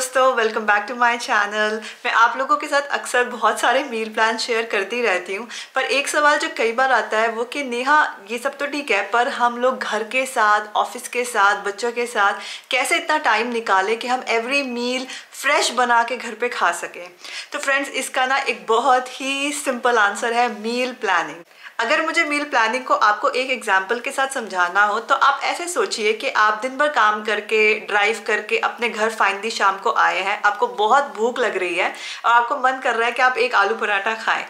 दोस्तों welcome back to my channel मैं आप लोगों के साथ अक्सर बहुत सारे मील प्लान शेयर करती रहती हूँ पर एक सवाल जो कई बार आता है वो कि नेहा ये सब तो ठीक है पर हम लोग घर के साथ ऑफिस के साथ बच्चों के साथ कैसे इतना टाइम निकालें कि हम एवरी मील फ्रेश बना के घर पे खा सकें तो फ्रेंड्स इसका ना एक बहुत ही सिंपल आंसर है मील प्लानिंग अगर मुझे मील प्लानिंग को आपको एक एग्जाम्पल के साथ समझाना हो तो आप ऐसे सोचिए कि आप दिन भर काम करके ड्राइव करके अपने घर फाइनली शाम को आए हैं आपको बहुत भूख लग रही है और आपको मन कर रहा है कि आप एक आलू पराठा खाएं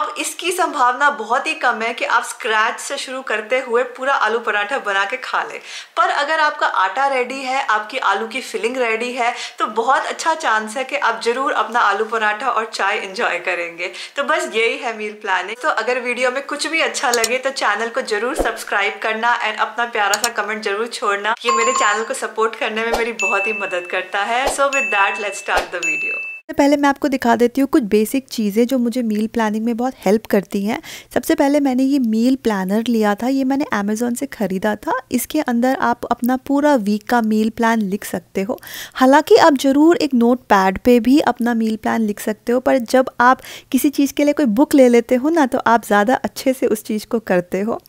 अब इसकी संभावना बहुत ही कम है कि आप स्क्रैच से शुरू करते हुए पूरा आलू पराठा बना के खा लें पर अगर आपका आटा रेडी है आपकी आलू की फिलिंग रेडी है तो बहुत अच्छा चांस है कि आप ज़रूर अपना आलू पराठा और चाय इंजॉय करेंगे तो बस यही है मील प्लानिंग तो अगर वीडियो में कुछ भी भी अच्छा लगे तो चैनल को जरूर सब्सक्राइब करना एंड अपना प्यारा सा कमेंट जरूर छोड़ना ये मेरे चैनल को सपोर्ट करने में मेरी बहुत ही मदद करता है so with that let start the video पहले मैं आपको दिखा देती हूँ कुछ बेसिक चीज़ें जो मुझे मील प्लानिंग में बहुत हेल्प करती हैं सबसे पहले मैंने ये मील प्लानर लिया था ये मैंने अमेज़ोन से ख़रीदा था इसके अंदर आप अपना पूरा वीक का मील प्लान लिख सकते हो हालांकि आप ज़रूर एक नोट पैड पर भी अपना मील प्लान लिख सकते हो पर जब आप किसी चीज़ के लिए कोई बुक ले लेते हो ना तो आप ज़्यादा अच्छे से उस चीज़ को करते हो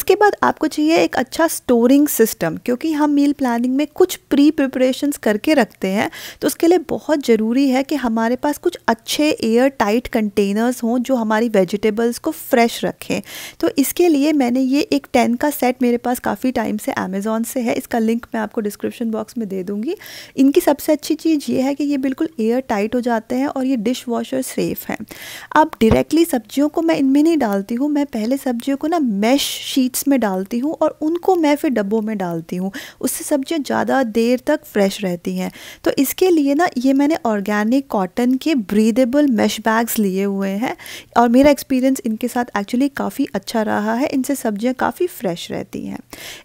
उसके बाद आपको चाहिए एक अच्छा स्टोरिंग सिस्टम क्योंकि हम मील प्लानिंग में कुछ प्री प्रिपरेशन करके रखते हैं तो उसके लिए बहुत ज़रूरी है कि हमारे पास कुछ अच्छे एयर टाइट कंटेनर्स हों जो हमारी वेजिटेबल्स को फ्रेश रखें तो इसके लिए मैंने ये एक टेन का सेट मेरे पास काफ़ी टाइम से अमेज़ोन से है इसका लिंक मैं आपको डिस्क्रिप्शन बॉक्स में दे दूँगी इनकी सबसे अच्छी चीज़ ये है कि ये बिल्कुल एयर टाइट हो जाते हैं और ये डिश वॉशर सेफ़ हैं अब डायरेक्टली सब्जियों को मैं इनमें नहीं डालती हूँ मैं पहले सब्जियों को ना मैश शीट्स में डालती हूँ और उनको मैं फिर डब्बों में डालती हूँ उससे सब्जियाँ ज़्यादा देर तक फ्रेश रहती हैं तो इसके लिए ना ये मैंने ऑर्गेनिक कॉटन के ब्रीदेबल मेश बैग्स लिए हुए हैं और मेरा एक्सपीरियंस इनके साथ एक्चुअली काफ़ी अच्छा रहा है इनसे सब्जियां काफ़ी फ्रेश रहती हैं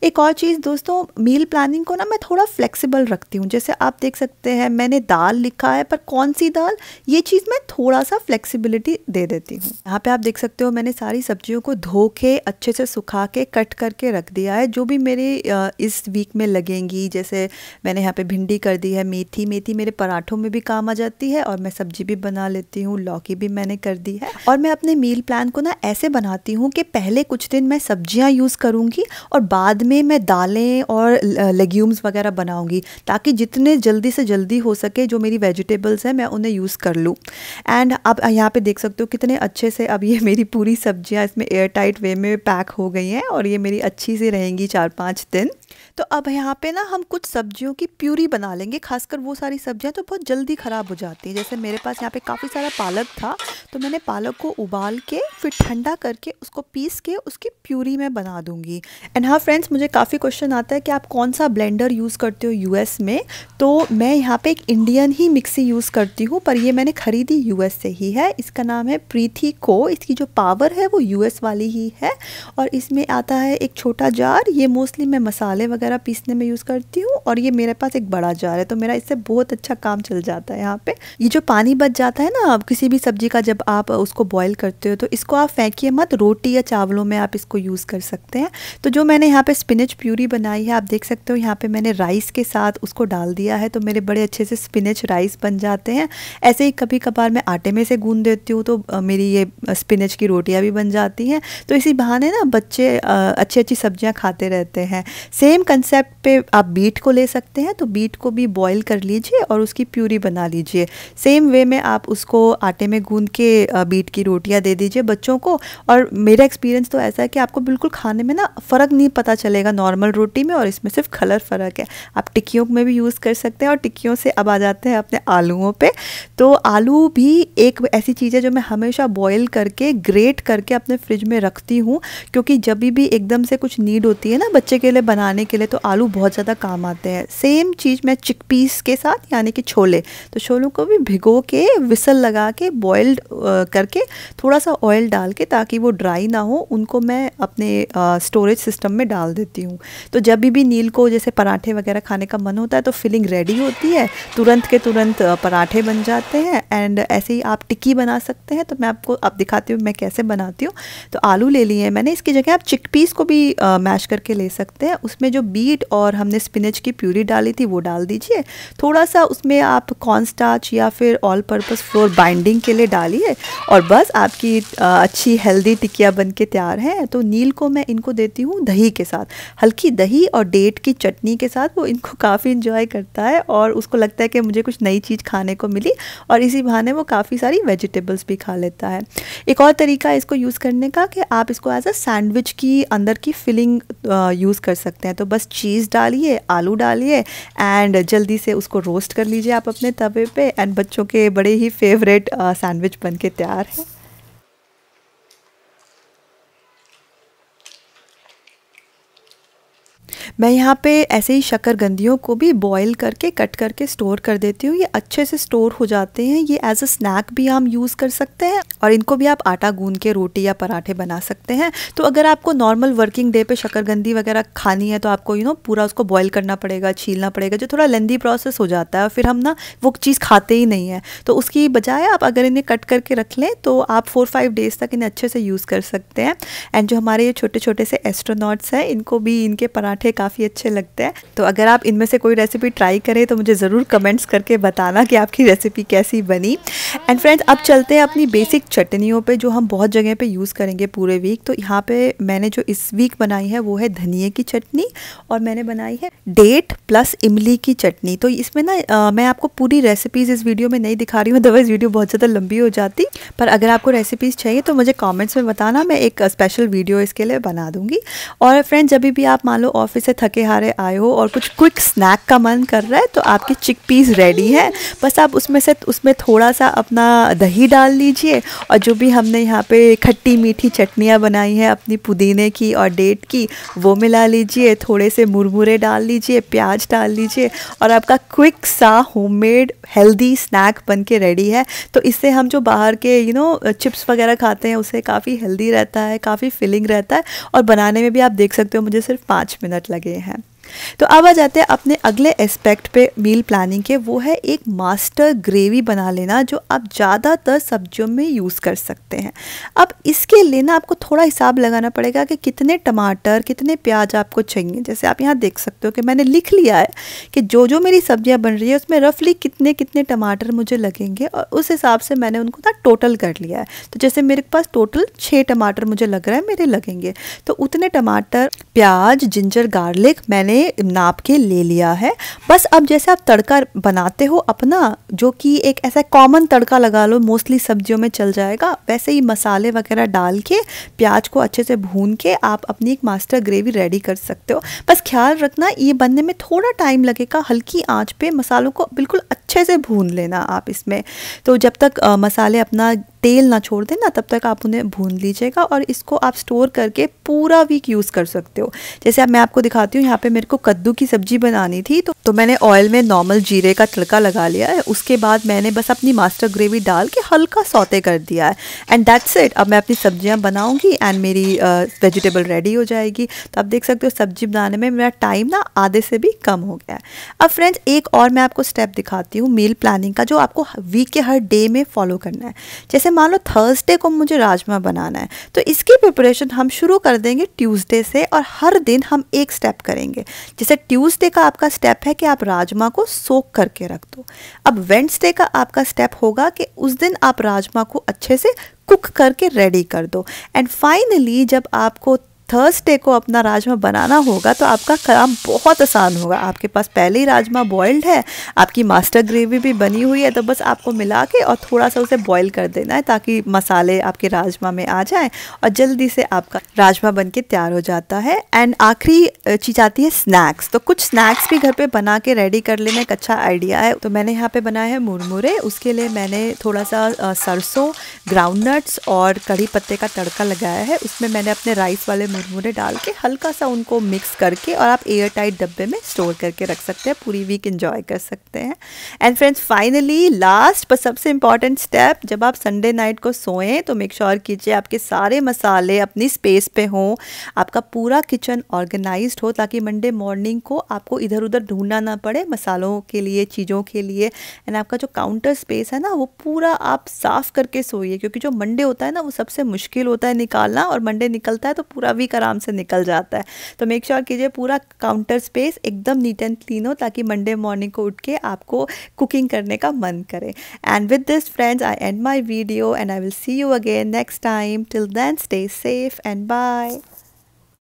एक और चीज़ दोस्तों मील प्लानिंग को ना मैं थोड़ा फ्लेक्सिबल रखती हूँ जैसे आप देख सकते हैं मैंने दाल लिखा है पर कौन सी दाल ये चीज़ मैं थोड़ा सा फ्लेक्सिबिलिटी दे देती हूँ यहाँ पर आप देख सकते हो मैंने सारी सब्जियों को धो के अच्छे से सुखा के कट करके रख दिया है जो भी मेरे इस वीक में लगेंगी जैसे मैंने यहाँ पर भिंडी कर दी है मेथी मेथी मेरे पराठों में भी काम आ जाती है है और मैं सब्जी भी बना लेती हूँ लौकी भी मैंने कर दी है और मैं अपने मील प्लान को ना ऐसे बनाती हूँ कि पहले कुछ दिन मैं सब्जियाँ यूज़ करूँगी और बाद में मैं दालें और लेग्यूम्स वगैरह बनाऊँगी ताकि जितने जल्दी से जल्दी हो सके जो मेरी वेजिटेबल्स हैं मैं उन्हें यूज़ कर लूँ एंड आप यहाँ पे देख सकते हो कितने अच्छे से अब ये मेरी पूरी सब्जियाँ इसमें एयर टाइट वे में पैक हो गई हैं और ये मेरी अच्छी सी रहेंगी चार पाँच दिन तो अब यहाँ पे ना हम कुछ सब्जियों की प्यूरी बना लेंगे खासकर वो सारी सब्जियाँ तो बहुत जल्दी ख़राब हो जाती सकती हैं जैसे मेरे पास यहाँ पे काफ़ी सारा पालक था तो मैंने पालक को उबाल के फिर ठंडा करके उसको पीस के उसकी प्यूरी मैं बना दूँगी एंड हाँ फ्रेंड्स मुझे काफ़ी क्वेश्चन आता है कि आप कौन सा ब्लेंडर यूज़ करते हो यूएस में तो मैं यहाँ पे एक इंडियन ही मिक्सी यूज़ करती हूँ पर ये मैंने ख़रीदी यू से ही है इसका नाम है प्रीथी को इसकी जो पावर है वो यू वाली ही है और इसमें आता है एक छोटा जार ये मोस्टली मैं मसाले वगैरह पीसने में यूज़ करती हूँ और ये मेरे पास एक बड़ा जार है तो मेरा इससे बहुत अच्छा काम चल जाता है यहाँ पे ये जो पानी बच जाता है ना किसी भी सब्जी का जब आप उसको बॉयल करते हो तो इसको आप फेंकिए मत रोटी या चावलों में आप इसको यूज़ कर सकते हैं तो जो मैंने यहाँ पे स्पिनच प्यूरी बनाई है आप देख सकते हो यहाँ पे मैंने राइस के साथ उसको डाल दिया है तो मेरे बड़े अच्छे से स्पिनच राइस बन जाते हैं ऐसे ही कभी कभार मैं आटे में से गूँध देती हूँ तो मेरी ये स्पिनच की रोटियाँ भी बन जाती हैं तो इसी बहाने ना बच्चे अच्छी अच्छी सब्जियाँ खाते रहते हैं सेम कंसेप्ट आप बीट को ले सकते हैं तो बीट को भी बॉयल कर लीजिए और उसकी प्यूरी बना लीजिए सेम वे में आप उसको आटे में गूंद के बीट की रोटियां दे दीजिए बच्चों को और मेरा एक्सपीरियंस तो ऐसा है कि आपको बिल्कुल खाने में ना फ़र्क नहीं पता चलेगा नॉर्मल रोटी में और इसमें सिर्फ कलर फ़र्क है आप टिक्कियों में भी यूज़ कर सकते हैं और टिक्कियों से अब आ जाते हैं अपने आलूओं पर तो आलू भी एक ऐसी चीज़ है जो मैं हमेशा बॉयल करके ग्रेट करके अपने फ्रिज में रखती हूँ क्योंकि जब भी एकदम से कुछ नीड होती है ना बच्चे के लिए बनाने के लिए तो आलू बहुत ज़्यादा काम आते हैं सेम चीज़ मैं चिकपीस के साथ यानी कि छोले तो छोलों को को भी भिगो के विसल लगा के बॉयल्ड करके थोड़ा सा ऑयल डाल के ताकि वो ड्राई ना हो उनको मैं अपने स्टोरेज सिस्टम में डाल देती हूँ तो जब भी नील को जैसे पराठे वगैरह खाने का मन होता है तो फिलिंग रेडी होती है तुरंत के तुरंत पराठे बन जाते हैं एंड ऐसे ही आप टिक्की बना सकते हैं तो मैं आपको आप दिखाती हूँ मैं कैसे बनाती हूँ तो आलू ले लिए मैंने इसकी जगह आप चिक पीस को भी मैश करके ले सकते हैं उसमें जो बीट और हमने स्पिनच की प्यूरी डाली थी वो डाल दीजिए थोड़ा सा उसमें आप कॉर्न स्टार्च या फिर ऑल पर्पस फ्लोर बाइंडिंग के लिए डाली है और बस आपकी अच्छी हेल्दी टिकिया बन के तैयार हैं तो नील को मैं इनको देती हूँ दही के साथ हल्की दही और डेट की चटनी के साथ वो इनको काफ़ी इंजॉय करता है और उसको लगता है कि मुझे कुछ नई चीज़ खाने को मिली और इसी बहाने वो काफ़ी सारी वेजिटेबल्स भी खा लेता है एक और तरीका है इसको यूज़ करने का कि आप इसको एज अ सैंडविच की अंदर की फिलिंग यूज़ कर सकते हैं तो बस चीज़ डालिए आलू डालिए एंड जल्दी से उसको रोस्ट कर लीजिए आप अपने तवे पे एंड बच्चों के बड़े ही फेवरेट सैंडविच बन के तैयार है मैं यहाँ पे ऐसे ही शक्करगंदियों को भी बॉईल करके कट करके स्टोर कर देती हूँ ये अच्छे से स्टोर हो जाते हैं ये एज अ स्नैक भी हम यूज़ कर सकते हैं और इनको भी आप आटा गूंद के रोटी या पराठे बना सकते हैं तो अगर आपको नॉर्मल वर्किंग डे पे शक्करगंदी वगैरह खानी है तो आपको यू नो पूरा उसको बॉयल करना पड़ेगा छीलना पड़ेगा जो थोड़ा लेंदी प्रोसेस हो जाता है और फिर हम ना वो चीज़ खाते ही नहीं है तो उसकी बजाय आप अगर इन्हें कट करके रख लें तो आप फोर फाइव डेज़ तक इन्हें अच्छे से यूज़ कर सकते हैं एंड जो हमारे ये छोटे छोटे से एस्ट्रोनॉट्स हैं इनको भी इनके पराठे काफ़ी अच्छे लगते हैं तो अगर आप इनमें से कोई रेसिपी ट्राई करें तो मुझे ज़रूर कमेंट्स करके बताना कि आपकी रेसिपी कैसी बनी एंड फ्रेंड्स अब चलते हैं अपनी बेसिक चटनियों पे जो हम बहुत जगह पे यूज़ करेंगे पूरे वीक तो यहाँ पे मैंने जो इस वीक बनाई है वो है धनिए की चटनी और मैंने बनाई है डेट प्लस इमली की चटनी तो इसमें ना आ, मैं आपको पूरी रेसिपीज़ इस वीडियो में नहीं दिखा रही हूँ अदरवाइज़ वीडियो बहुत ज़्यादा लंबी हो जाती पर अगर आपको रेसिपीज़ चाहिए तो मुझे कॉमेंट्स में बताना मैं एक स्पेशल वीडियो इसके लिए बना दूँगी और फ्रेंड जब भी आप मान लो ऑफिस से थके हारे आए हो और कुछ क्विक स्नैक का मन कर रहा है तो आपकी चिक पीस रेडी है बस आप उसमें से उसमें थोड़ा सा अपना दही डाल लीजिए और जो भी हमने यहाँ पे खट्टी मीठी चटनियाँ बनाई हैं अपनी पुदीने की और डेट की वो मिला लीजिए थोड़े से मुरमुरे डाल लीजिए प्याज डाल लीजिए और आपका क्विक सा होम हेल्दी स्नैक बन के रेडी है तो इससे हम जो बाहर के यू नो चिप्स वगैरह खाते हैं उसे काफ़ी हेल्दी रहता है काफ़ी फिलिंग रहता है और बनाने में भी आप देख सकते हो मुझे सिर्फ पाँच मिनट लगे लगे हैं तो अब आ जाते हैं अपने अगले एस्पेक्ट पे मील प्लानिंग के वो है एक मास्टर ग्रेवी बना लेना जो आप ज़्यादातर सब्जियों में यूज़ कर सकते हैं अब इसके लिए ना आपको थोड़ा हिसाब लगाना पड़ेगा कि कितने टमाटर कितने प्याज आपको चाहिए जैसे आप यहाँ देख सकते हो कि मैंने लिख लिया है कि जो जो मेरी सब्जियाँ बन रही है उसमें रफली कितने कितने टमाटर मुझे लगेंगे और उस हिसाब से मैंने उनको ना टोटल कर लिया है तो जैसे मेरे पास टोटल छः टमाटर मुझे लग रहा है मेरे लगेंगे तो उतने टमाटर प्याज जिंजर गार्लिक मैंने हमने नाप के ले लिया है बस अब जैसे आप तड़का बनाते हो अपना जो कि एक ऐसा कॉमन तड़का लगा लो मोस्टली सब्जियों में चल जाएगा वैसे ही मसाले वगैरह डाल के प्याज को अच्छे से भून के आप अपनी एक मास्टर ग्रेवी रेडी कर सकते हो बस ख्याल रखना ये बनने में थोड़ा टाइम लगेगा हल्की आँच पर मसालों को बिल्कुल अच्छे से भून लेना आप इसमें तो जब तक आ, मसाले अपना तेल ना छोड़ देना तब तक आप उन्हें भून लीजिएगा और इसको आप स्टोर करके पूरा वीक यूज़ कर सकते हो जैसे अब मैं आपको दिखाती हूँ यहाँ पे मेरे मेरे को कद्दू की सब्जी बनानी थी तो, तो मैंने ऑयल में नॉर्मल जीरे का तड़का लगा लिया है उसके बाद मैंने बस अपनी मास्टर ग्रेवी डाल के हल्का सौते कर दिया है एंड दैट्स इट अब मैं अपनी सब्जियाँ बनाऊँगी एंड मेरी वेजिटेबल uh, रेडी हो जाएगी तो आप देख सकते हो सब्जी बनाने में मेरा टाइम ना आधे से भी कम हो गया है अब फ्रेंड्स एक और मैं आपको स्टेप दिखाती हूँ मील प्लानिंग का जो आपको वीक के हर डे में फॉलो करना है जैसे मान लो थर्सडे को मुझे राजमा बनाना है तो इसकी प्रिपरेशन हम शुरू कर देंगे ट्यूसडे से और हर दिन हम एक स्टेप करेंगे जैसे ट्यूसडे का आपका स्टेप है कि आप राजमा को सोख करके रख दो अब वेंसडे का आपका स्टेप होगा कि उस दिन आप राजमा को अच्छे से कुक करके रेडी कर दो एंड फाइनली जब आपको थर्सडे को अपना राजमा बनाना होगा तो आपका काम बहुत आसान होगा आपके पास पहले ही राजमा बॉयल्ड है आपकी मास्टर ग्रेवी भी बनी हुई है तो बस आपको मिला के और थोड़ा सा उसे बॉयल कर देना है ताकि मसाले आपके राजमा में आ जाएं और जल्दी से आपका राजमा बन के तैयार हो जाता है एंड आखिरी चीज़ आती है स्नैक्स तो कुछ स्नैक्स भी घर पर बना के रेडी कर लेना एक अच्छा आइडिया है तो मैंने यहाँ पर बनाया है मुरमुरे उसके लिए मैंने थोड़ा सा सरसों ग्राउंड नट्स और कड़ी पत्ते का तड़का लगाया है उसमें मैंने अपने राइस वाले उन्हें डाल के हल्का सा उनको मिक्स करके और आप एयर टाइट डब्बे में स्टोर करके रख सकते हैं पूरी वीक इंजॉय कर सकते हैं एंड फ्रेंड्स फाइनली लास्ट पर सबसे इंपॉर्टेंट स्टेप जब आप संडे नाइट को सोएं तो मेक श्योर कीजिए आपके सारे मसाले अपनी स्पेस पे हों आपका पूरा किचन ऑर्गेनाइज हो ताकि मंडे मॉर्निंग को आपको इधर उधर ढूंढना ना पड़े मसालों के लिए चीज़ों के लिए एंड आपका जो काउंटर स्पेस है ना वो पूरा आप साफ करके सोइए क्योंकि जो मंडे होता है ना वो सबसे मुश्किल होता है निकालना और मंडे निकलता है तो पूरा भी आराम से निकल जाता है तो मेक श्योर कीजिए पूरा काउंटर स्पेस एकदम नीट एंड क्लीन हो ताकि मंडे मॉर्निंग को उठ के आपको कुकिंग करने का मन करे and with this friends I end my video and I will see you again next time till then stay safe and bye